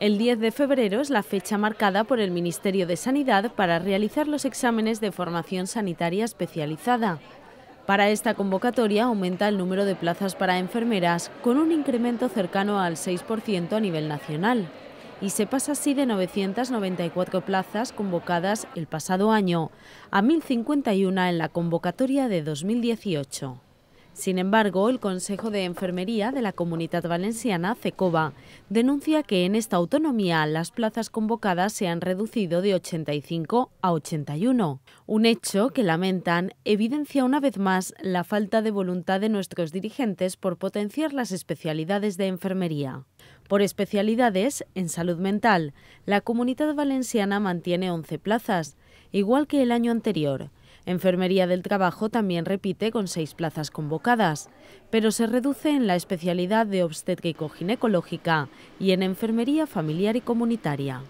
El 10 de febrero es la fecha marcada por el Ministerio de Sanidad para realizar los exámenes de formación sanitaria especializada. Para esta convocatoria aumenta el número de plazas para enfermeras con un incremento cercano al 6% a nivel nacional y se pasa así de 994 plazas convocadas el pasado año a 1.051 en la convocatoria de 2018. Sin embargo, el Consejo de Enfermería de la Comunidad Valenciana, CECOVA, denuncia que en esta autonomía las plazas convocadas se han reducido de 85 a 81. Un hecho que lamentan evidencia una vez más la falta de voluntad de nuestros dirigentes por potenciar las especialidades de enfermería. Por especialidades, en salud mental, la Comunidad Valenciana mantiene 11 plazas, igual que el año anterior Enfermería del Trabajo también repite con seis plazas convocadas, pero se reduce en la especialidad de obstétrico-ginecológica y en enfermería familiar y comunitaria.